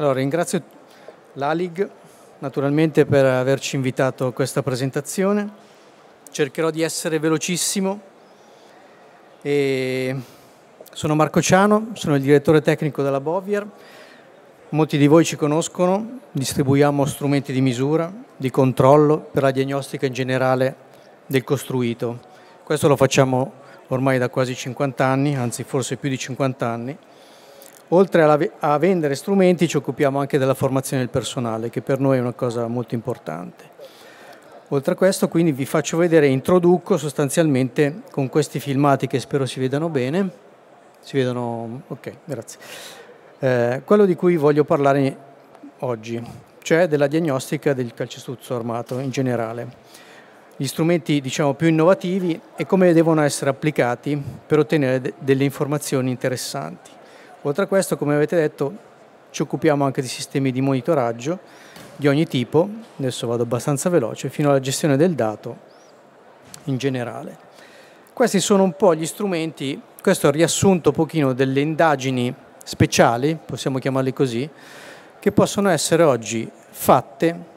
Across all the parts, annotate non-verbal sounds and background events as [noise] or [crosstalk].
Allora, ringrazio l'ALIG naturalmente per averci invitato a questa presentazione. Cercherò di essere velocissimo. E sono Marco Ciano, sono il direttore tecnico della Bovier. Molti di voi ci conoscono, distribuiamo strumenti di misura, di controllo per la diagnostica in generale del costruito. Questo lo facciamo ormai da quasi 50 anni, anzi forse più di 50 anni Oltre a vendere strumenti ci occupiamo anche della formazione del personale, che per noi è una cosa molto importante. Oltre a questo quindi vi faccio vedere, e introduco sostanzialmente con questi filmati che spero si vedano bene, si vedono, ok, grazie, eh, quello di cui voglio parlare oggi, cioè della diagnostica del calcestruzzo armato in generale gli strumenti diciamo, più innovativi e come devono essere applicati per ottenere de delle informazioni interessanti. Oltre a questo, come avete detto, ci occupiamo anche di sistemi di monitoraggio di ogni tipo, adesso vado abbastanza veloce, fino alla gestione del dato in generale. Questi sono un po' gli strumenti, questo è il riassunto un pochino delle indagini speciali, possiamo chiamarle così, che possono essere oggi fatte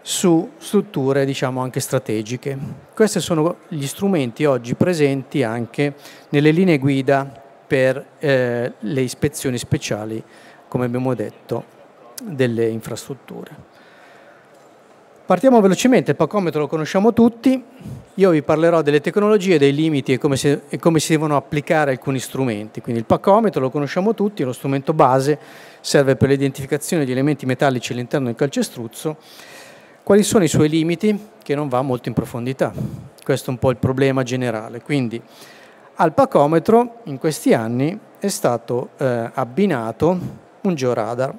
su strutture diciamo anche strategiche. Questi sono gli strumenti oggi presenti anche nelle linee guida per eh, le ispezioni speciali, come abbiamo detto, delle infrastrutture. Partiamo velocemente, il pacometro lo conosciamo tutti, io vi parlerò delle tecnologie, dei limiti e come, si, e come si devono applicare alcuni strumenti. Quindi il pacometro lo conosciamo tutti, è lo strumento base, serve per l'identificazione di elementi metallici all'interno del calcestruzzo. Quali sono i suoi limiti? Che non va molto in profondità. Questo è un po' il problema generale. Quindi al pacometro in questi anni è stato eh, abbinato un georadar.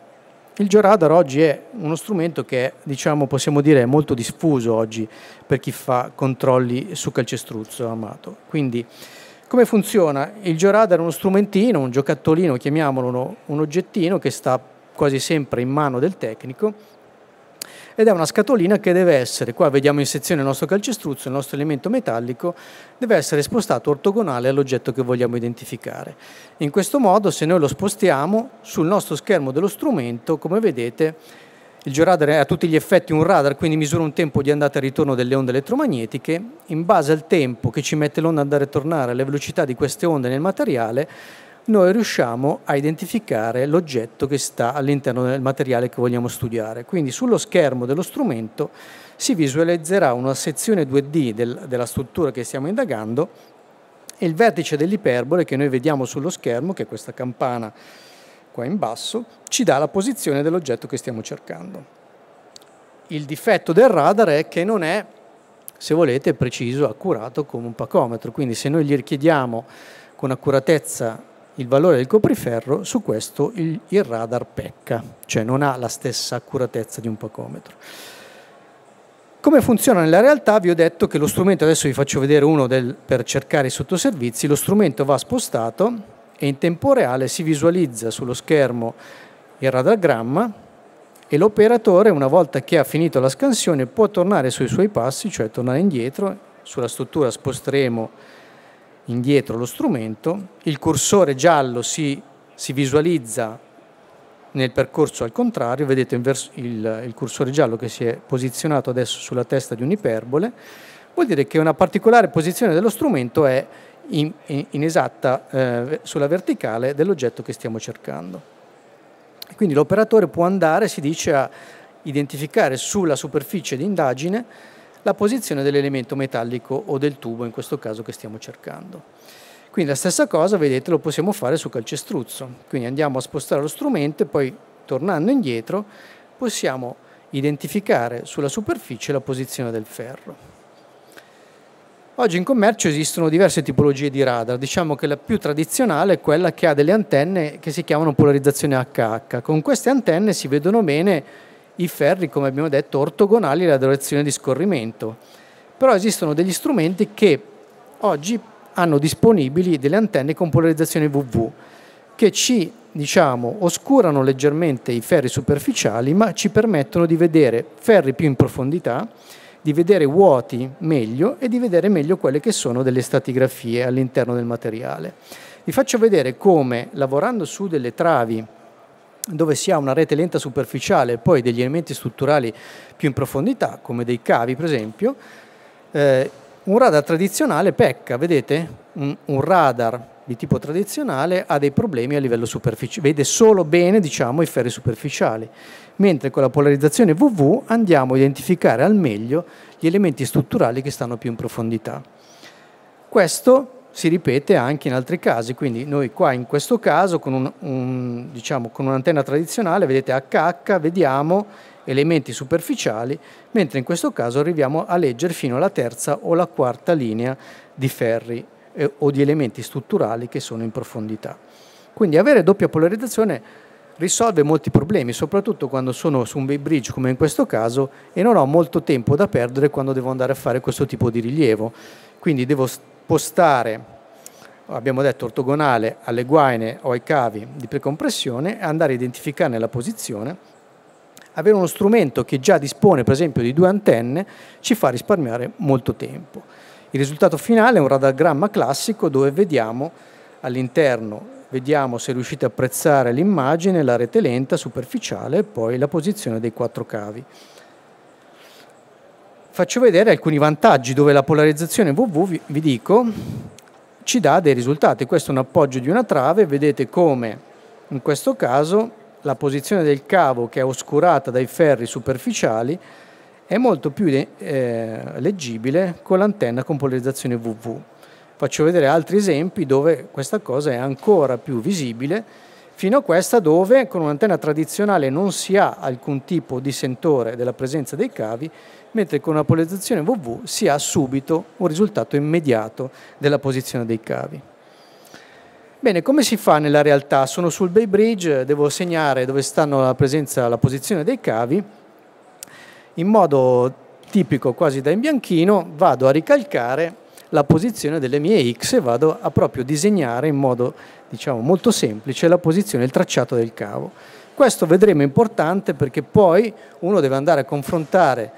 Il georadar oggi è uno strumento che diciamo, possiamo dire è molto diffuso oggi per chi fa controlli su calcestruzzo amato. Quindi come funziona? Il georadar è uno strumentino, un giocattolino, chiamiamolo un oggettino che sta quasi sempre in mano del tecnico ed è una scatolina che deve essere, qua vediamo in sezione il nostro calcestruzzo, il nostro elemento metallico, deve essere spostato ortogonale all'oggetto che vogliamo identificare. In questo modo se noi lo spostiamo sul nostro schermo dello strumento, come vedete, il georadar è a tutti gli effetti un radar, quindi misura un tempo di andata e ritorno delle onde elettromagnetiche. In base al tempo che ci mette l'onda ad andare e tornare, alla velocità di queste onde nel materiale, noi riusciamo a identificare l'oggetto che sta all'interno del materiale che vogliamo studiare. Quindi sullo schermo dello strumento si visualizzerà una sezione 2D del, della struttura che stiamo indagando e il vertice dell'iperbole che noi vediamo sullo schermo, che è questa campana qua in basso, ci dà la posizione dell'oggetto che stiamo cercando. Il difetto del radar è che non è, se volete, preciso, accurato come un pacometro, quindi se noi gli richiediamo con accuratezza il valore del copriferro, su questo il, il radar pecca, cioè non ha la stessa accuratezza di un pacometro. Come funziona nella realtà? Vi ho detto che lo strumento, adesso vi faccio vedere uno del, per cercare i sottoservizi, lo strumento va spostato e in tempo reale si visualizza sullo schermo il radargramma e l'operatore una volta che ha finito la scansione può tornare sui suoi passi, cioè tornare indietro, sulla struttura sposteremo indietro lo strumento, il cursore giallo si, si visualizza nel percorso al contrario, vedete il, il cursore giallo che si è posizionato adesso sulla testa di un'iperbole, vuol dire che una particolare posizione dello strumento è in, in, esatta eh, sulla verticale dell'oggetto che stiamo cercando. Quindi l'operatore può andare, si dice, a identificare sulla superficie di indagine la posizione dell'elemento metallico o del tubo in questo caso che stiamo cercando. Quindi la stessa cosa, vedete, lo possiamo fare su calcestruzzo. Quindi andiamo a spostare lo strumento e poi, tornando indietro, possiamo identificare sulla superficie la posizione del ferro. Oggi in commercio esistono diverse tipologie di radar, diciamo che la più tradizionale è quella che ha delle antenne che si chiamano polarizzazione HH. Con queste antenne si vedono bene i ferri, come abbiamo detto, ortogonali alla direzione di scorrimento. Però esistono degli strumenti che oggi hanno disponibili delle antenne con polarizzazione WV che ci diciamo, oscurano leggermente i ferri superficiali ma ci permettono di vedere ferri più in profondità, di vedere vuoti meglio e di vedere meglio quelle che sono delle stratigrafie all'interno del materiale. Vi faccio vedere come lavorando su delle travi dove si ha una rete lenta superficiale e poi degli elementi strutturali più in profondità, come dei cavi per esempio, eh, un radar tradizionale pecca, vedete? Un, un, radar di tipo tradizionale ha dei problemi a livello superficiale, vede solo bene diciamo, i ferri superficiali, mentre con la polarizzazione VV andiamo a identificare al meglio gli elementi strutturali che stanno più in profondità. Questo si ripete anche in altri casi, quindi noi qua in questo caso con, un, un, diciamo, con un'antenna tradizionale vedete HH, vediamo elementi superficiali, mentre in questo caso arriviamo a leggere fino alla terza o la quarta linea di ferri eh, o di elementi strutturali che sono in profondità. Quindi avere doppia polarizzazione risolve molti problemi, soprattutto quando sono su un bay bridge come in questo caso e non ho molto tempo da perdere quando devo andare a fare questo tipo di rilievo. Quindi devo spostare, abbiamo detto ortogonale, alle guaine o ai cavi di precompressione, andare a identificarne la posizione. Avere uno strumento che già dispone per esempio di due antenne ci fa risparmiare molto tempo. Il risultato finale è un radagramma classico dove vediamo all'interno Vediamo se riuscite a apprezzare l'immagine, la rete lenta, superficiale e poi la posizione dei quattro cavi. Faccio vedere alcuni vantaggi dove la polarizzazione WV, vi dico, ci dà dei risultati. Questo è un appoggio di una trave, vedete come in questo caso la posizione del cavo che è oscurata dai ferri superficiali è molto più eh, leggibile con l'antenna con polarizzazione WV. Faccio vedere altri esempi dove questa cosa è ancora più visibile, fino a questa dove con un'antenna tradizionale non si ha alcun tipo di sentore della presenza dei cavi, mentre con una polarizzazione VV si ha subito un risultato immediato della posizione dei cavi. Bene, come si fa nella realtà? Sono sul Bay Bridge, devo segnare dove stanno la presenza, la posizione dei cavi, in modo tipico quasi da imbianchino vado a ricalcare la posizione delle mie X e vado a proprio disegnare in modo diciamo, molto semplice la posizione, il tracciato del cavo. Questo vedremo importante perché poi uno deve andare a confrontare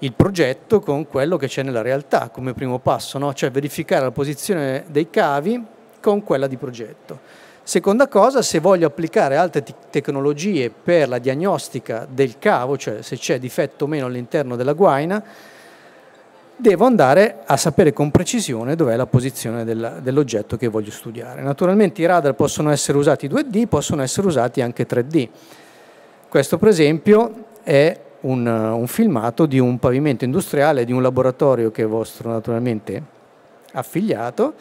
il progetto con quello che c'è nella realtà come primo passo, no? cioè verificare la posizione dei cavi con quella di progetto. Seconda cosa, se voglio applicare altre tecnologie per la diagnostica del cavo, cioè se c'è difetto o meno all'interno della guaina, devo andare a sapere con precisione dov'è la posizione dell'oggetto che voglio studiare. Naturalmente i radar possono essere usati 2D, possono essere usati anche 3D. Questo per esempio è un, un filmato di un pavimento industriale di un laboratorio che è vostro naturalmente affiliato,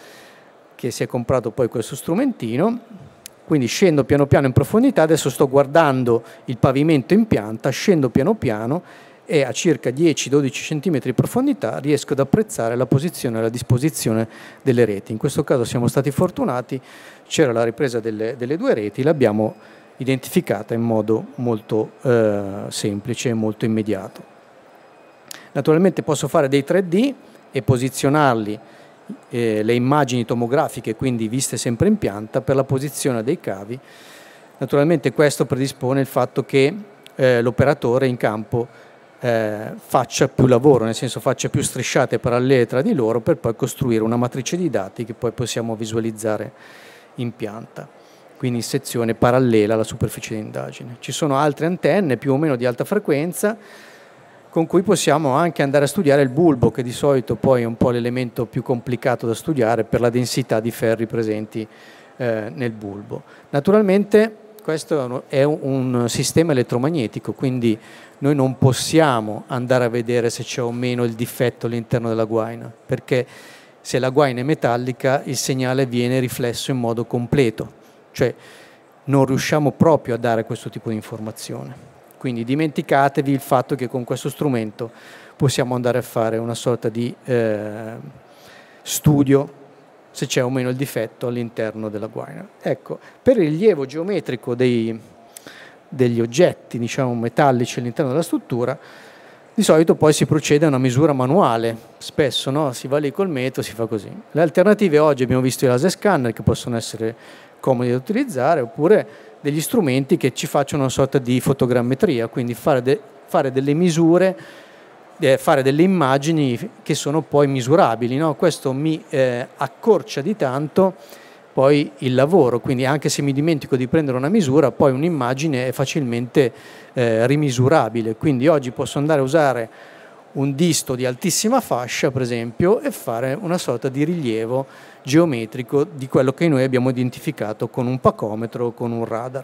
che si è comprato poi questo strumentino. Quindi scendo piano piano in profondità, adesso sto guardando il pavimento in pianta, scendo piano piano e a circa 10-12 cm di profondità riesco ad apprezzare la posizione e la disposizione delle reti. In questo caso siamo stati fortunati, c'era la ripresa delle, delle due reti, l'abbiamo identificata in modo molto eh, semplice e molto immediato. Naturalmente posso fare dei 3D e posizionarli eh, le immagini tomografiche, quindi viste sempre in pianta, per la posizione dei cavi. Naturalmente questo predispone il fatto che eh, l'operatore in campo eh, faccia più lavoro, nel senso faccia più strisciate parallele tra di loro per poi costruire una matrice di dati che poi possiamo visualizzare in pianta, quindi in sezione parallela alla superficie di indagine. Ci sono altre antenne più o meno di alta frequenza con cui possiamo anche andare a studiare il bulbo, che di solito poi è un po' l'elemento più complicato da studiare per la densità di ferri presenti eh, nel bulbo. Naturalmente questo è un sistema elettromagnetico, quindi noi non possiamo andare a vedere se c'è o meno il difetto all'interno della guaina, perché se la guaina è metallica il segnale viene riflesso in modo completo, cioè non riusciamo proprio a dare questo tipo di informazione. Quindi dimenticatevi il fatto che con questo strumento possiamo andare a fare una sorta di eh, studio se c'è o meno il difetto all'interno della guaina. Ecco, per il rilievo geometrico dei, degli oggetti diciamo, metallici all'interno della struttura, di solito poi si procede a una misura manuale, spesso no? si va lì col metro, si fa così. Le alternative oggi abbiamo visto i laser scanner che possono essere comodi da utilizzare, oppure degli strumenti che ci facciano una sorta di fotogrammetria, quindi fare, de fare delle misure eh, fare delle immagini che sono poi misurabili. No? Questo mi eh, accorcia di tanto poi il lavoro, quindi anche se mi dimentico di prendere una misura, poi un'immagine è facilmente eh, rimisurabile. Quindi oggi posso andare a usare un disto di altissima fascia, per esempio, e fare una sorta di rilievo geometrico di quello che noi abbiamo identificato con un pacometro o con un radar.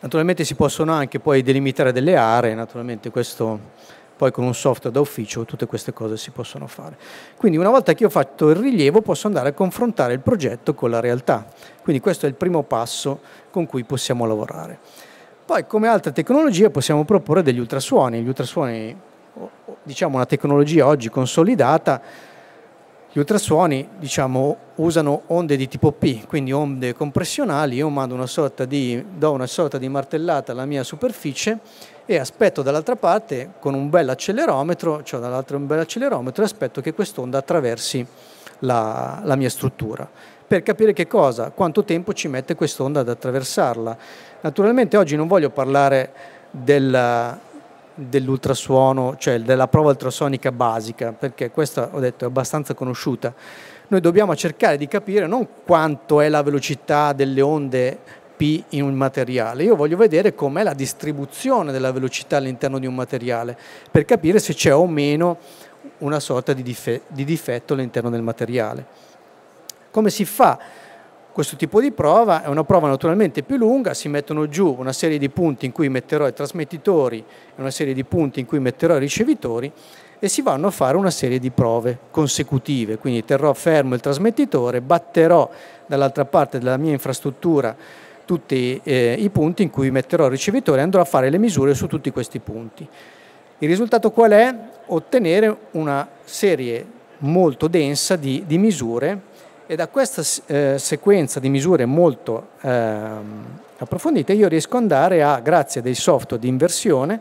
Naturalmente si possono anche poi delimitare delle aree, naturalmente questo poi con un software da ufficio tutte queste cose si possono fare. Quindi una volta che ho fatto il rilievo posso andare a confrontare il progetto con la realtà. Quindi questo è il primo passo con cui possiamo lavorare. Poi come altre tecnologie possiamo proporre degli ultrasuoni. Gli ultrasuoni, diciamo una tecnologia oggi consolidata, gli ultrasuoni diciamo, usano onde di tipo P, quindi onde compressionali, io una di, do una sorta di martellata alla mia superficie e aspetto dall'altra parte con un bel accelerometro, cioè dall'altra un bel accelerometro e aspetto che quest'onda attraversi la, la mia struttura per capire che cosa, quanto tempo ci mette quest'onda ad attraversarla. Naturalmente oggi non voglio parlare del, dell'ultrasuono, cioè della prova ultrasonica basica, perché questa ho detto è abbastanza conosciuta. Noi dobbiamo cercare di capire non quanto è la velocità delle onde P in un materiale, io voglio vedere com'è la distribuzione della velocità all'interno di un materiale per capire se c'è o meno una sorta di, difetto all'interno del materiale. Come si fa? Questo tipo di prova è una prova naturalmente più lunga, si mettono giù una serie di punti in cui metterò i trasmettitori e una serie di punti in cui metterò i ricevitori e si vanno a fare una serie di prove consecutive, quindi terrò fermo il trasmettitore, batterò dall'altra parte della mia infrastruttura tutti eh, i punti in cui metterò il ricevitore e andrò a fare le misure su tutti questi punti. Il risultato qual è? Ottenere una serie molto densa di, di misure e da questa eh, sequenza di misure molto eh, approfondite io riesco ad andare a, grazie a dei software di inversione,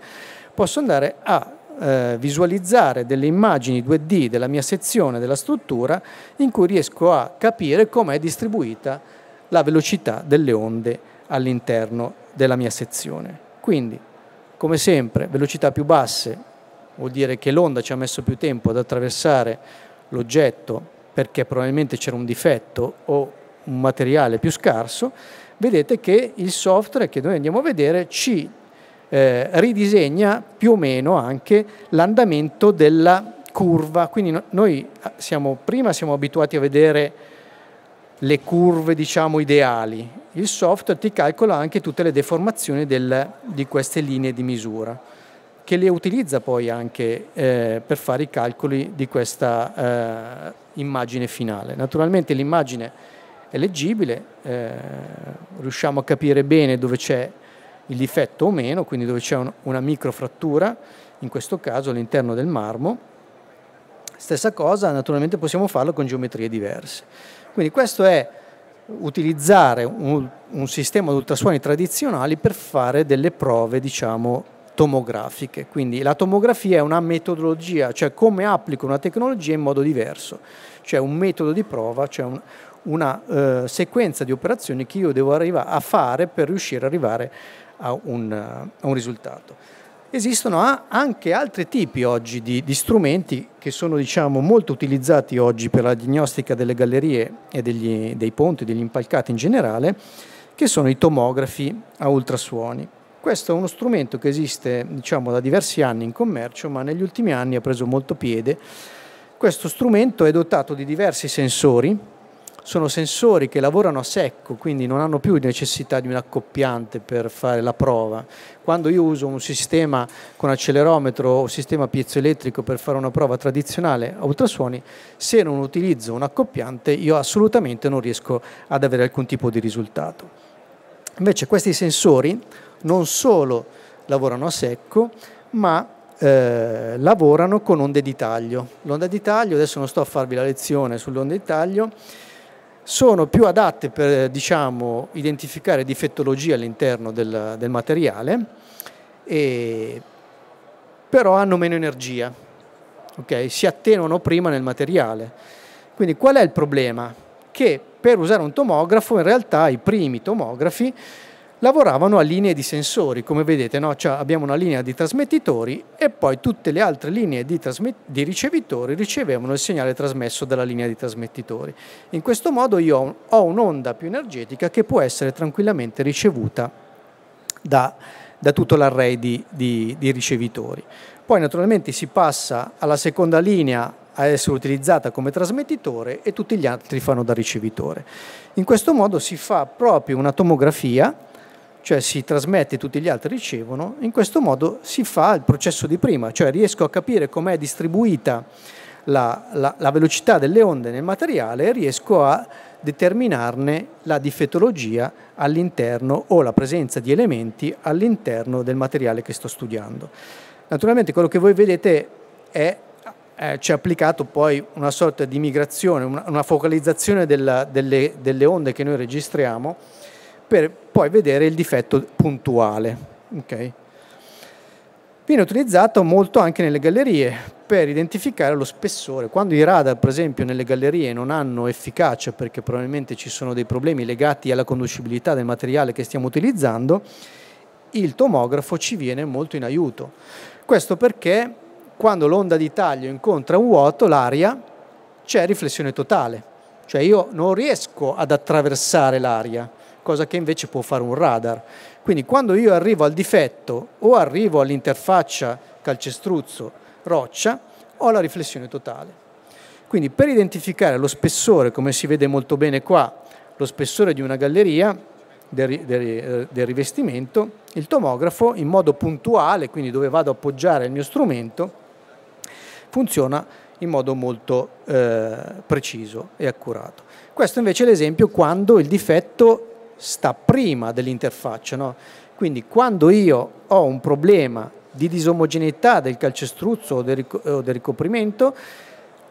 posso andare a eh, visualizzare delle immagini 2D della mia sezione della struttura in cui riesco a capire come è distribuita la velocità delle onde all'interno della mia sezione. Quindi, come sempre, velocità più basse vuol dire che l'onda ci ha messo più tempo ad attraversare l'oggetto perché probabilmente c'era un difetto o un materiale più scarso, vedete che il software che noi andiamo a vedere ci eh, ridisegna più o meno anche l'andamento della curva. Quindi no, noi ah, siamo, prima siamo abituati a vedere le curve diciamo ideali, il software ti calcola anche tutte le deformazioni del, di queste linee di misura che le utilizza poi anche eh, per fare i calcoli di questa eh, immagine finale. Naturalmente l'immagine è leggibile, eh, riusciamo a capire bene dove c'è il difetto o meno, quindi dove c'è un, una microfrattura, in questo caso all'interno del marmo. Stessa cosa, naturalmente possiamo farlo con geometrie diverse. Quindi questo è utilizzare un, un sistema di ultrasuoni tradizionali per fare delle prove, diciamo, tomografiche. Quindi la tomografia è una metodologia, cioè come applico una tecnologia in modo diverso, cioè un metodo di prova, cioè un, una eh, sequenza di operazioni che io devo arrivare a fare per riuscire ad arrivare a un, a un risultato. Esistono anche altri tipi oggi di, di strumenti che sono diciamo, molto utilizzati oggi per la diagnostica delle gallerie e degli, dei ponti, degli impalcati in generale, che sono i tomografi a ultrasuoni. Questo è uno strumento che esiste diciamo, da diversi anni in commercio, ma negli ultimi anni ha preso molto piede. Questo strumento è dotato di diversi sensori, sono sensori che lavorano a secco, quindi non hanno più necessità di un accoppiante per fare la prova. Quando io uso un sistema con accelerometro o sistema piezoelettrico per fare una prova tradizionale a ultrasuoni, se non utilizzo un accoppiante io assolutamente non riesco ad avere alcun tipo di risultato. Invece questi sensori non solo lavorano a secco, ma eh, lavorano con onde di taglio. L'onda di taglio, adesso non sto a farvi la lezione sull'onda di taglio, sono più adatte per diciamo, identificare difettologie all'interno del, del materiale, e, però hanno meno energia, okay? si attenuano prima nel materiale. Quindi qual è il problema? Che per usare un tomografo in realtà i primi tomografi lavoravano a linee di sensori, come vedete no? cioè abbiamo una linea di trasmettitori e poi tutte le altre linee di, di, ricevitori ricevevano il segnale trasmesso dalla linea di trasmettitori. In questo modo io ho un'onda più energetica che può essere tranquillamente ricevuta da, da tutto l'array di, di, di ricevitori. Poi naturalmente si passa alla seconda linea a essere utilizzata come trasmettitore e tutti gli altri fanno da ricevitore. In questo modo si fa proprio una tomografia cioè si trasmette e tutti gli altri ricevono, in questo modo si fa il processo di prima, cioè riesco a capire com'è distribuita la, la, la velocità delle onde nel materiale e riesco a determinarne la difettologia all'interno o la presenza di elementi all'interno del materiale che sto studiando. Naturalmente quello che voi vedete è eh, c'è applicato poi una sorta di migrazione, una, una focalizzazione della, delle, delle onde che noi registriamo per poi vedere il difetto puntuale. Okay. Viene utilizzato molto anche nelle gallerie per identificare lo spessore. Quando i radar, per esempio, nelle gallerie non hanno efficacia perché probabilmente ci sono dei problemi legati alla conducibilità del materiale che stiamo utilizzando, il tomografo ci viene molto in aiuto. Questo perché quando l'onda di taglio incontra un vuoto, l'aria, c'è riflessione totale, cioè io non riesco ad attraversare l'aria, cosa che invece può fare un radar. Quindi quando io arrivo al difetto o arrivo all'interfaccia calcestruzzo-roccia, ho la riflessione totale. Quindi per identificare lo spessore, come si vede molto bene qua, lo spessore di una galleria del, del, eh, del, rivestimento, il tomografo in modo puntuale, quindi dove vado a appoggiare il mio strumento, funziona in modo molto eh, preciso e accurato. Questo invece è l'esempio quando il difetto sta prima dell'interfaccia. No? Quindi quando io ho un problema di disomogeneità del calcestruzzo o del, ricoprimento,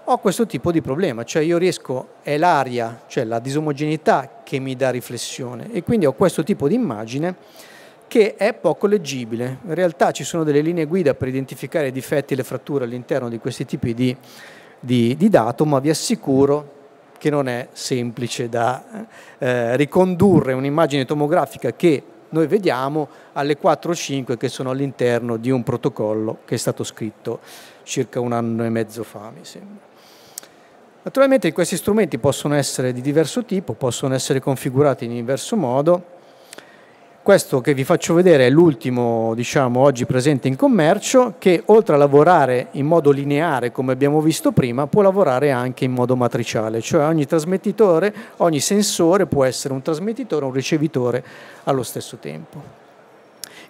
ho questo tipo di problema, cioè io riesco, è l'aria, cioè la disomogeneità che mi dà riflessione e quindi ho questo tipo di immagine che è poco leggibile. In realtà ci sono delle linee guida per identificare i difetti e le fratture all'interno di questi tipi di, di, di dato, ma vi assicuro che non è semplice da eh, ricondurre un'immagine tomografica che noi vediamo alle 4 o 5 che sono all'interno di un protocollo che è stato scritto circa un anno e mezzo fa, mi sembra. Naturalmente questi strumenti possono essere di diverso tipo, possono essere configurati in diverso modo, questo che vi faccio vedere è l'ultimo, diciamo, oggi presente in commercio, che oltre a lavorare in modo lineare, come abbiamo visto prima, può lavorare anche in modo matriciale, cioè ogni trasmettitore, ogni sensore può essere un trasmettitore e un ricevitore allo stesso tempo.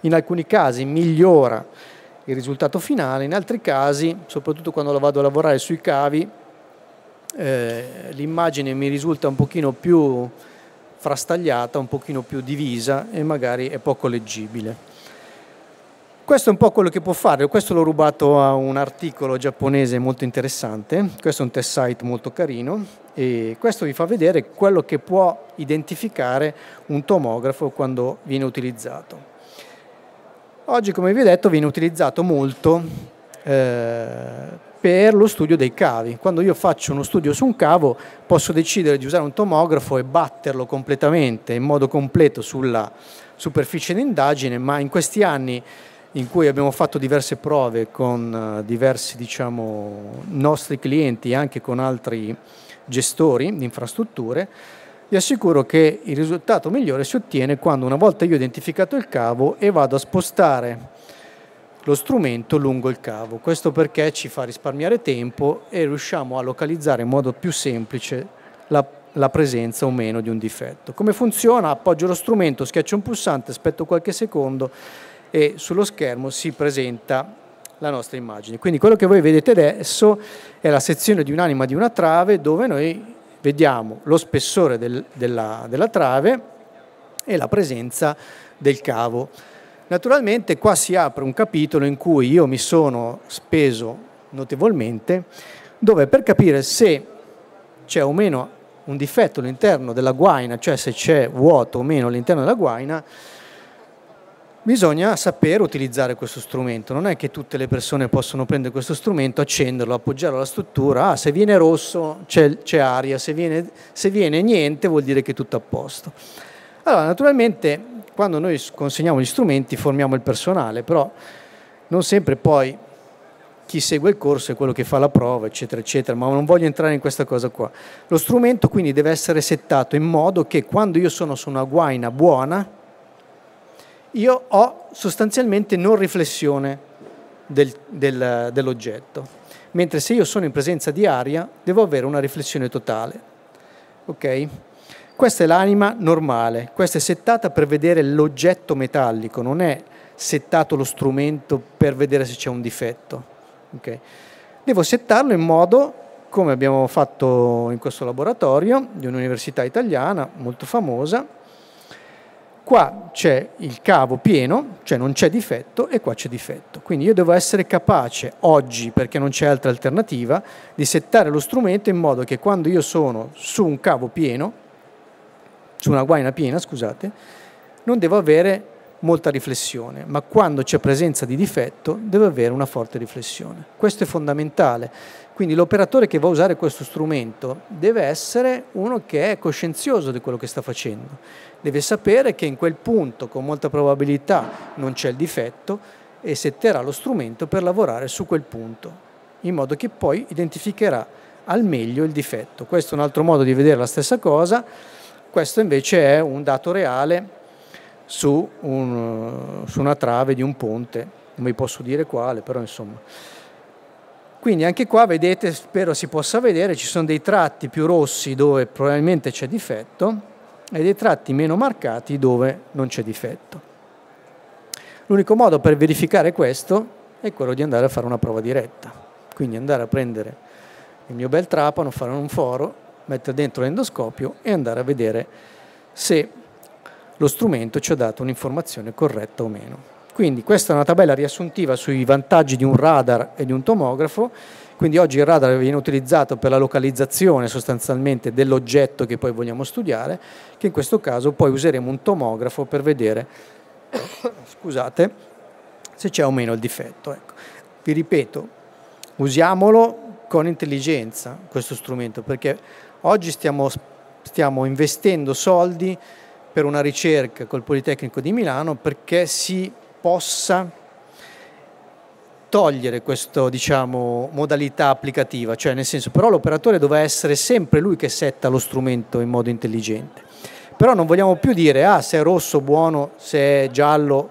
In alcuni casi migliora il risultato finale, in altri casi, soprattutto quando la vado a lavorare sui cavi, eh, l'immagine mi risulta un pochino più frastagliata, un pochino più divisa e magari è poco leggibile. Questo è un po' quello che può fare, questo l'ho rubato a un articolo giapponese molto interessante, questo è un test site molto carino e questo vi fa vedere quello che può identificare un tomografo quando viene utilizzato. Oggi, come vi ho detto, viene utilizzato molto eh, per lo studio dei cavi. Quando io faccio uno studio su un cavo posso decidere di usare un tomografo e batterlo completamente, in modo completo sulla superficie d'indagine, ma in questi anni in cui abbiamo fatto diverse prove con eh, diversi diciamo, nostri clienti e anche con altri gestori di infrastrutture, vi assicuro che il risultato migliore si ottiene quando una volta io ho identificato il cavo e vado a spostare lo strumento lungo il cavo. Questo perché ci fa risparmiare tempo e riusciamo a localizzare in modo più semplice la, la presenza o meno di un difetto. Come funziona? Appoggio lo strumento, schiaccio un pulsante, aspetto qualche secondo e sullo schermo si presenta la nostra immagine. Quindi quello che voi vedete adesso è la sezione di un'anima di una trave dove noi vediamo lo spessore del, della, della trave e la presenza del cavo. Naturalmente qua si apre un capitolo in cui io mi sono speso notevolmente, dove per capire se c'è o meno un difetto all'interno della guaina, cioè se c'è vuoto o meno all'interno della guaina, bisogna sapere utilizzare questo strumento. Non è che tutte le persone possono prendere questo strumento, accenderlo, appoggiarlo alla struttura. Ah, se viene rosso c'è, aria, se viene, se viene niente vuol dire che è tutto a posto. Allora, naturalmente quando noi consegniamo gli strumenti formiamo il personale, però non sempre poi chi segue il corso è quello che fa la prova, eccetera, eccetera, ma non voglio entrare in questa cosa qua. Lo strumento quindi deve essere settato in modo che quando io sono su una guaina buona, io ho sostanzialmente non riflessione del, del, dell'oggetto, mentre se io sono in presenza di aria devo avere una riflessione totale. Okay? Questa è l'anima normale, questa è settata per vedere l'oggetto metallico, non è settato lo strumento per vedere se c'è un difetto. Okay. Devo settarlo in modo, come abbiamo fatto in questo laboratorio di un'università italiana molto famosa, qua c'è il cavo pieno, cioè non c'è difetto, e qua c'è difetto. Quindi io devo essere capace oggi, perché non c'è altra alternativa, di settare lo strumento in modo che quando io sono su un cavo pieno, su una guaina piena, scusate, non devo avere molta riflessione, ma quando c'è presenza di difetto deve avere una forte riflessione. Questo è fondamentale. Quindi l'operatore che va a usare questo strumento deve essere uno che è coscienzioso di quello che sta facendo, deve sapere che in quel punto con molta probabilità non c'è il difetto e setterà lo strumento per lavorare su quel punto, in modo che poi identificherà al meglio il difetto. Questo è un altro modo di vedere la stessa cosa questo invece è un dato reale su, un, eh, su una trave di un ponte, non vi posso dire quale, però insomma. Quindi anche qua vedete, spero si possa vedere, ci sono dei tratti più rossi dove probabilmente c'è difetto e dei tratti meno marcati dove non c'è difetto. L'unico modo per verificare questo è quello di andare a fare una prova diretta, quindi andare a prendere il mio bel trapano, fare un foro mettere dentro l'endoscopio e andare a vedere se lo strumento ci ha dato un'informazione corretta o meno. Quindi questa è una tabella riassuntiva sui vantaggi di un radar e di un tomografo, quindi oggi il radar viene utilizzato per la localizzazione sostanzialmente dell'oggetto che poi vogliamo studiare, che in questo caso poi useremo un tomografo per vedere [coughs] scusate, se c'è o meno il difetto. Ecco. Vi ripeto, usiamolo con intelligenza questo strumento perché Oggi stiamo, stiamo investendo soldi per una ricerca col Politecnico di Milano perché si possa togliere questa diciamo, modalità applicativa, cioè nel senso però l'operatore dovrà essere sempre lui che setta lo strumento in modo intelligente. Però non vogliamo più dire ah, se è rosso buono, se è giallo,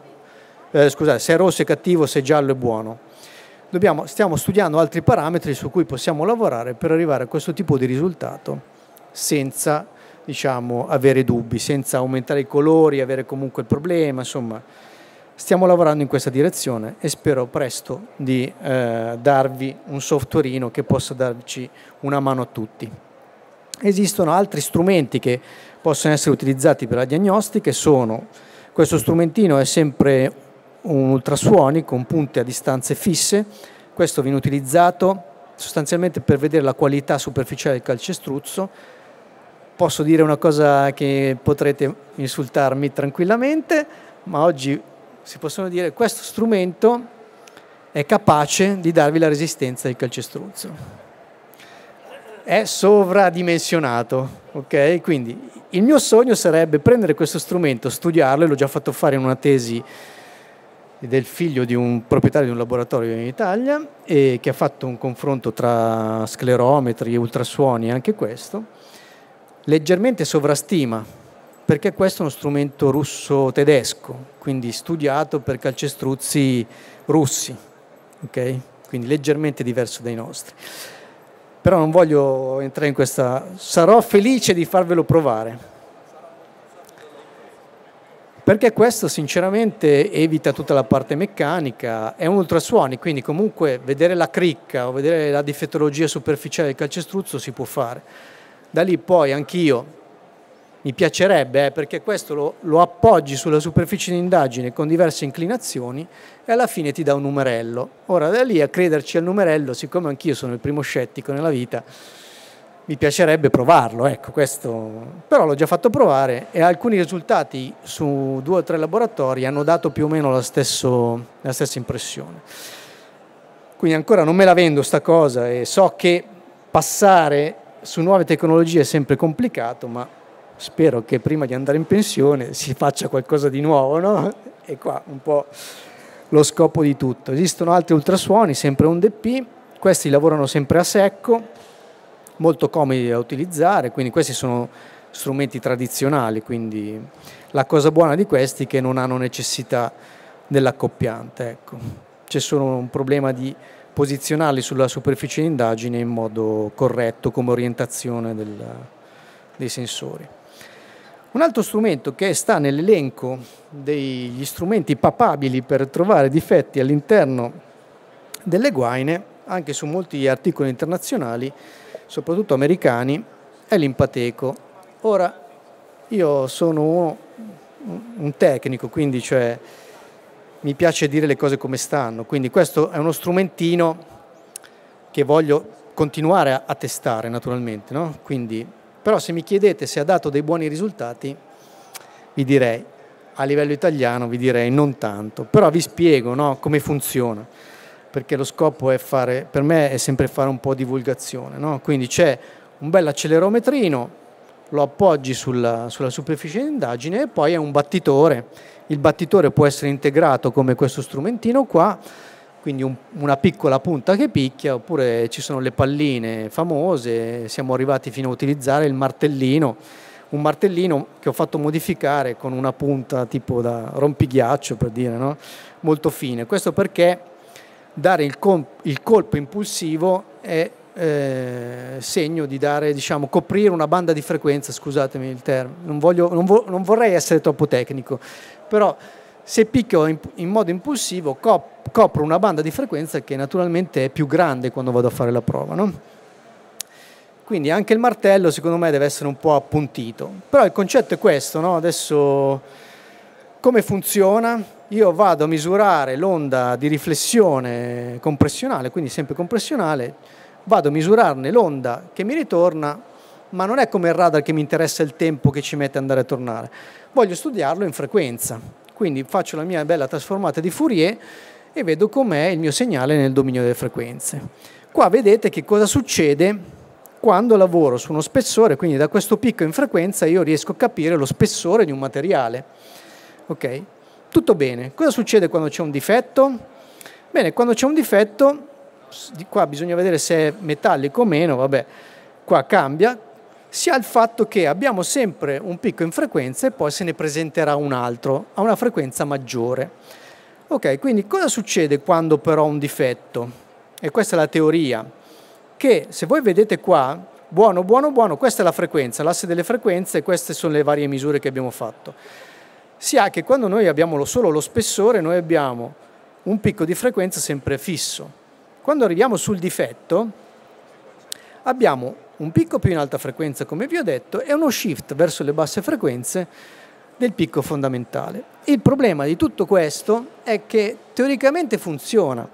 eh, scusate, se è rosso è cattivo, se è giallo è buono. Dobbiamo, stiamo studiando altri parametri su cui possiamo lavorare per arrivare a questo tipo di risultato senza diciamo, avere dubbi, senza aumentare i colori, avere comunque il problema, insomma stiamo lavorando in questa direzione e spero presto di eh, darvi un softwareino che possa darci una mano a tutti. Esistono altri strumenti che possono essere utilizzati per la diagnostica, sono questo strumentino è sempre un ultrasuoni con punte a distanze fisse, questo viene utilizzato sostanzialmente per vedere la qualità superficiale del calcestruzzo. Posso dire una cosa che potrete insultarmi tranquillamente, ma oggi si possono dire che questo strumento è capace di darvi la resistenza del calcestruzzo. È sovradimensionato, ok? Quindi il mio sogno sarebbe prendere questo strumento, studiarlo, l'ho già fatto fare in una tesi ed è il figlio di un proprietario di un laboratorio in Italia e che ha fatto un confronto tra sclerometri, ultrasuoni e anche questo, leggermente sovrastima perché questo è uno strumento russo-tedesco, quindi studiato per calcestruzzi russi, okay? quindi leggermente diverso dai nostri. Però non voglio entrare in questa, sarò felice di farvelo provare perché questo sinceramente evita tutta la parte meccanica, è un ultrasuoni, quindi comunque vedere la cricca o vedere la difettologia superficiale del calcestruzzo si può fare. Da lì poi anch'io mi piacerebbe, eh, perché questo lo, lo, appoggi sulla superficie di indagine con diverse inclinazioni e alla fine ti dà un numerello. Ora da lì a crederci al numerello, siccome anch'io sono il primo scettico nella vita, mi piacerebbe provarlo, ecco, questo. però l'ho già fatto provare e alcuni risultati su due o tre laboratori hanno dato più o meno la, stesso, la stessa impressione. Quindi ancora non me la vendo sta cosa e so che passare su nuove tecnologie è sempre complicato, ma spero che prima di andare in pensione si faccia qualcosa di nuovo, no? E qua un po' lo scopo di tutto. Esistono altri ultrasuoni, sempre un DP, questi lavorano sempre a secco, molto comodi da utilizzare, quindi questi sono strumenti tradizionali, quindi la cosa buona di questi è che non hanno necessità dell'accoppiante, ecco. c'è solo un problema di posizionarli sulla superficie di indagine in modo corretto come orientazione del, dei sensori. Un altro strumento che sta nell'elenco degli strumenti papabili per trovare difetti all'interno delle guaine, anche su molti articoli internazionali, soprattutto americani, è l'impateco. Ora, io sono un tecnico, quindi cioè, mi piace dire le cose come stanno, quindi questo è uno strumentino che voglio continuare a, a testare naturalmente, no? quindi, però se mi chiedete se ha dato dei buoni risultati, vi direi, a livello italiano vi direi non tanto, però vi spiego no, come funziona perché lo scopo è fare, per me è sempre fare un po' divulgazione, no? quindi c'è un bel accelerometrino, lo appoggi sulla, sulla superficie di indagine e poi è un battitore, il battitore può essere integrato come questo strumentino qua, quindi un, una piccola punta che picchia, oppure ci sono le palline famose, siamo arrivati fino a utilizzare il martellino, un martellino che ho fatto modificare con una punta tipo da rompighiaccio per dire, no? molto fine. Questo perché dare il, il colpo impulsivo è eh, segno di dare, diciamo, coprire una banda di frequenza, scusatemi il termine, non, voglio, non, vo non vorrei essere troppo tecnico, però se picchio in, in modo impulsivo cop copro una banda di frequenza che naturalmente è più grande quando vado a fare la prova. No? Quindi anche il martello secondo me deve essere un po' appuntito, però il concetto è questo, no? adesso come funziona? io vado a misurare l'onda di riflessione compressionale, quindi sempre compressionale, vado a misurarne l'onda che mi ritorna, ma non è come il radar che mi interessa il tempo che ci mette ad andare a tornare. Voglio studiarlo in frequenza, quindi faccio la mia bella trasformata di Fourier e vedo com'è il mio segnale nel dominio delle frequenze. Qua vedete che cosa succede quando lavoro su uno spessore, quindi da questo picco in frequenza io riesco a capire lo spessore di un materiale. Okay? tutto bene. Cosa succede quando c'è un difetto? Bene, quando c'è un difetto, di qua bisogna vedere se è metallico o meno, vabbè, qua cambia, si ha il fatto che abbiamo sempre un picco in frequenza e poi se ne presenterà un altro a una frequenza maggiore. Ok, quindi cosa succede quando però un difetto? E questa è la teoria, che se voi vedete qua, buono, buono, buono, questa è la frequenza, l'asse delle frequenze, queste sono le varie misure che abbiamo fatto si ha che quando noi abbiamo solo lo spessore, noi abbiamo un picco di frequenza sempre fisso. Quando arriviamo sul difetto, abbiamo un picco più in alta frequenza, come vi ho detto, e uno shift verso le basse frequenze del picco fondamentale. Il problema di tutto questo è che teoricamente funziona.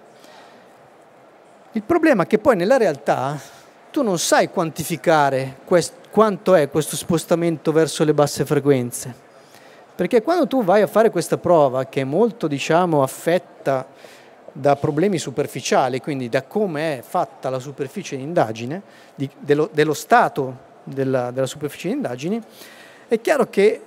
Il problema è che poi nella realtà tu non sai quantificare quanto è questo spostamento verso le basse frequenze. Perché quando tu vai a fare questa prova, che è molto diciamo, affetta da problemi superficiali, quindi da come è fatta la superficie di indagine, di, dello, dello, stato della, della superficie di indagini, è chiaro che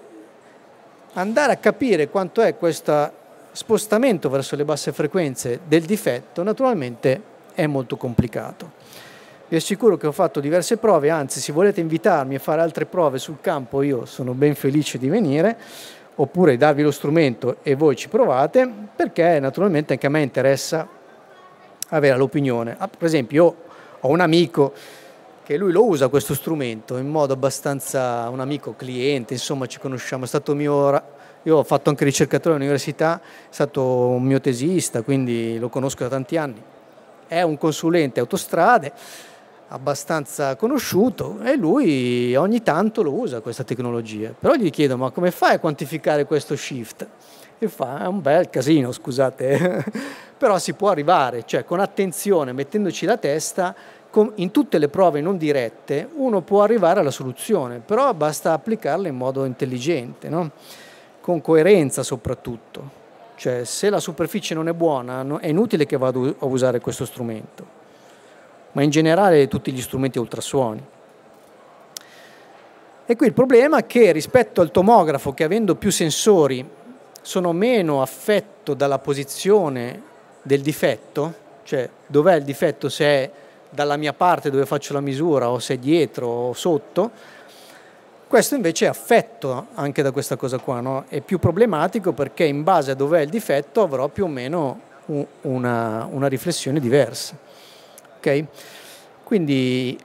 andare a capire quanto è questo spostamento verso le basse frequenze del difetto naturalmente è molto complicato. Vi assicuro che ho fatto diverse prove, anzi se volete invitarmi a fare altre prove sul campo io sono ben felice di venire, oppure darvi lo strumento e voi ci provate, perché naturalmente anche a me interessa avere l'opinione. Ah, per esempio, io ho un amico che lui lo usa questo strumento in modo abbastanza un amico cliente, insomma, ci conosciamo, è stato mio io ho fatto anche ricercatore all'università, è stato un mio tesista, quindi lo conosco da tanti anni. È un consulente autostrade abbastanza conosciuto e lui ogni tanto lo usa questa tecnologia. Però gli chiedo ma come fai a quantificare questo shift? E fa è un bel casino, scusate, [laughs] però si può arrivare, cioè con attenzione, mettendoci la testa, in tutte le prove non dirette uno può arrivare alla soluzione, però basta applicarla in modo intelligente, no? con coerenza soprattutto. Cioè se la superficie non è buona è inutile che vado a usare questo strumento ma in generale tutti gli strumenti ultrasuoni. E qui il problema è che rispetto al tomografo, che avendo più sensori sono meno affetto dalla posizione del difetto, cioè dov'è il difetto se è dalla mia parte dove faccio la misura o se è dietro o sotto, questo invece è affetto anche da questa cosa qua, no? è più problematico perché in base a dov'è il difetto avrò più o meno una, una riflessione diversa. Okay? Quindi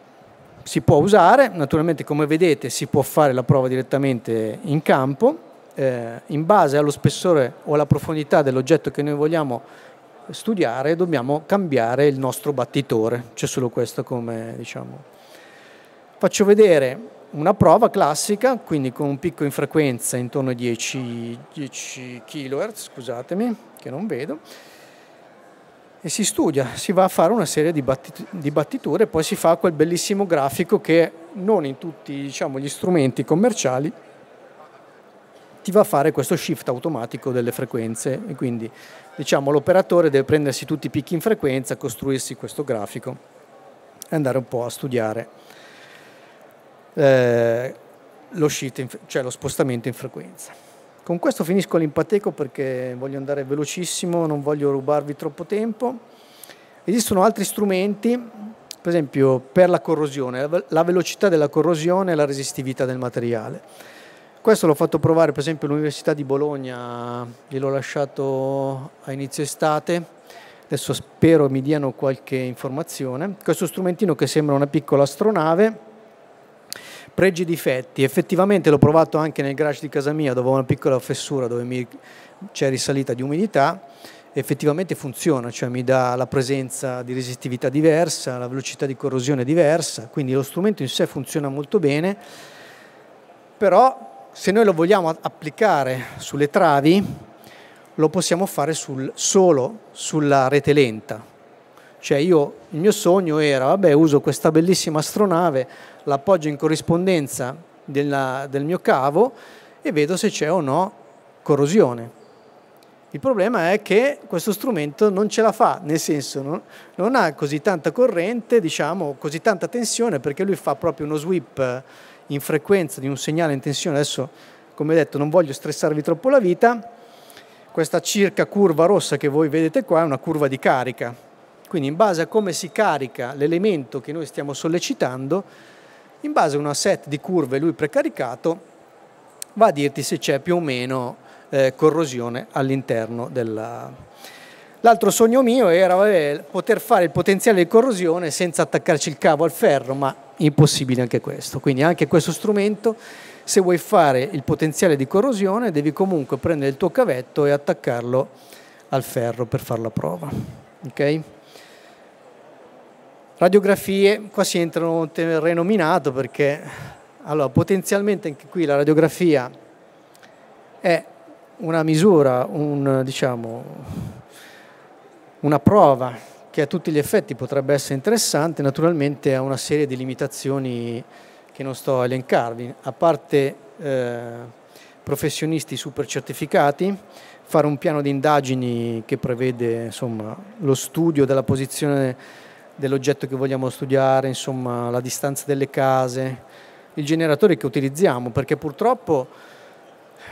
si può usare, naturalmente come vedete si può fare la prova direttamente in campo, eh, in base allo spessore o alla profondità dell'oggetto che noi vogliamo studiare dobbiamo cambiare il nostro battitore, c'è solo questo come diciamo. Faccio vedere una prova classica, quindi con un picco in frequenza intorno ai 10, 10 kHz, scusatemi che non vedo, e si studia, si va a fare una serie di, battito, di battiture e poi si fa quel bellissimo grafico che non in tutti diciamo, gli strumenti commerciali ti va a fare questo shift automatico delle frequenze e quindi diciamo, l'operatore deve prendersi tutti i picchi in frequenza, costruirsi questo grafico e andare un po' a studiare eh, lo, shift in, cioè lo spostamento in frequenza. Con questo finisco l'Impateco perché voglio andare velocissimo, non voglio rubarvi troppo tempo. Esistono altri strumenti, per esempio per la corrosione, la velocità della corrosione e la resistività del materiale. Questo l'ho fatto provare per esempio all'Università di Bologna, gliel'ho lasciato a inizio estate, adesso spero mi diano qualche informazione. Questo strumentino che sembra una piccola astronave, pregi e difetti, effettivamente l'ho provato anche nel garage di casa mia dove ho una piccola fessura dove c'è risalita di umidità, effettivamente funziona, cioè mi dà la presenza di resistività diversa, la velocità di corrosione diversa, quindi lo strumento in sé funziona molto bene, però se noi lo vogliamo applicare sulle travi lo possiamo fare sul, solo sulla rete lenta, cioè io, il mio sogno era, vabbè, uso questa bellissima astronave, l'appoggio in corrispondenza della, del mio cavo e vedo se c'è o no corrosione. Il problema è che questo strumento non ce la fa, nel senso non, non ha così tanta corrente, diciamo, così tanta tensione, perché lui fa proprio uno sweep in frequenza di un segnale in tensione. Adesso, come detto, non voglio stressarvi troppo la vita. Questa circa curva rossa che voi vedete qua è una curva di carica, quindi in base a come si carica l'elemento che noi stiamo sollecitando, in base a una set di curve lui precaricato, va a dirti se c'è più o meno eh, corrosione all'interno della... L'altro sogno mio era vabbè, poter fare il potenziale di corrosione senza attaccarci il cavo al ferro, ma impossibile anche questo. Quindi anche questo strumento, se vuoi fare il potenziale di corrosione, devi comunque prendere il tuo cavetto e attaccarlo al ferro per fare la prova. Okay? Radiografie, qua si entra in un terreno minato perché allora, potenzialmente anche qui la radiografia è una misura, un, diciamo, una prova che a tutti gli effetti potrebbe essere interessante, naturalmente ha una serie di limitazioni che non sto a elencarvi, a parte eh, professionisti super certificati, fare un piano di indagini che prevede insomma, lo studio della posizione dell'oggetto che vogliamo studiare, insomma, la distanza delle case, il generatore che utilizziamo, perché purtroppo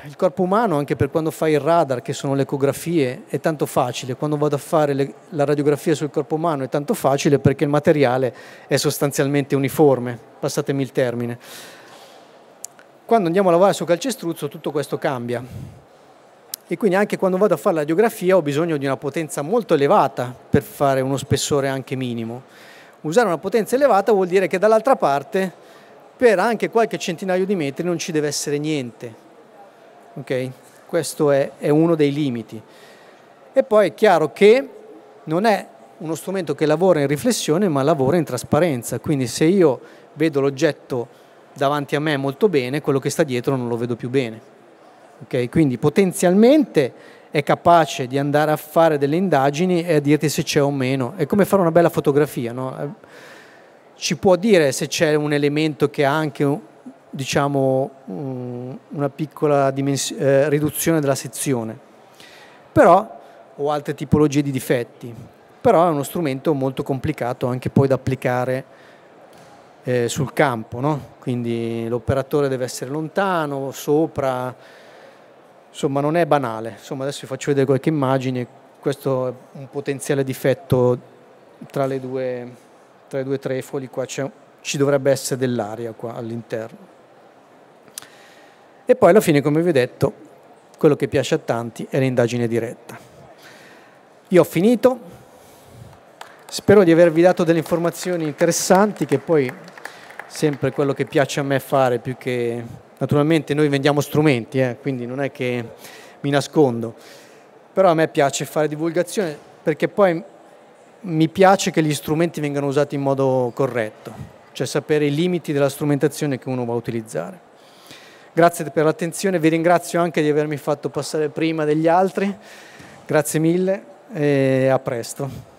il corpo umano, anche per quando fai il radar, che sono le ecografie, è tanto facile, quando vado a fare le, la radiografia sul corpo umano è tanto facile perché il materiale è sostanzialmente uniforme, passatemi il termine. Quando andiamo a lavorare su calcestruzzo tutto questo cambia e quindi anche quando vado a fare la radiografia ho bisogno di una potenza molto elevata per fare uno spessore anche minimo. Usare una potenza elevata vuol dire che dall'altra parte per anche qualche centinaio di metri non ci deve essere niente. Okay? Questo è, è uno dei limiti. E poi è chiaro che non è uno strumento che lavora in riflessione ma lavora in trasparenza, quindi se io vedo l'oggetto davanti a me molto bene, quello che sta dietro non lo vedo più bene. Okay? Quindi potenzialmente è capace di andare a fare delle indagini e a dirti se c'è o meno. È come fare una bella fotografia, no? Eh, ci può dire se c'è un elemento che ha anche diciamo, mm, una piccola eh, riduzione della sezione, però o altre tipologie di difetti. Però è uno strumento molto complicato anche poi da applicare eh, sul campo, no? quindi l'operatore deve essere lontano, sopra, insomma non è banale. Insomma, adesso vi faccio vedere qualche immagine, questo è un potenziale difetto tra le due, tra le due trefoli, qua ci dovrebbe essere dell'aria qua all'interno. E poi alla fine, come vi ho detto, quello che piace a tanti è l'indagine diretta. Io ho finito, spero di avervi dato delle informazioni interessanti che poi sempre quello che piace a me fare più che Naturalmente noi vendiamo strumenti, eh, quindi non è che mi nascondo, però a me piace fare divulgazione perché poi mi piace che gli strumenti vengano usati in modo corretto, cioè sapere i limiti della strumentazione che uno va a utilizzare. Grazie per l'attenzione, vi ringrazio anche di avermi fatto passare prima degli altri, grazie mille e a presto.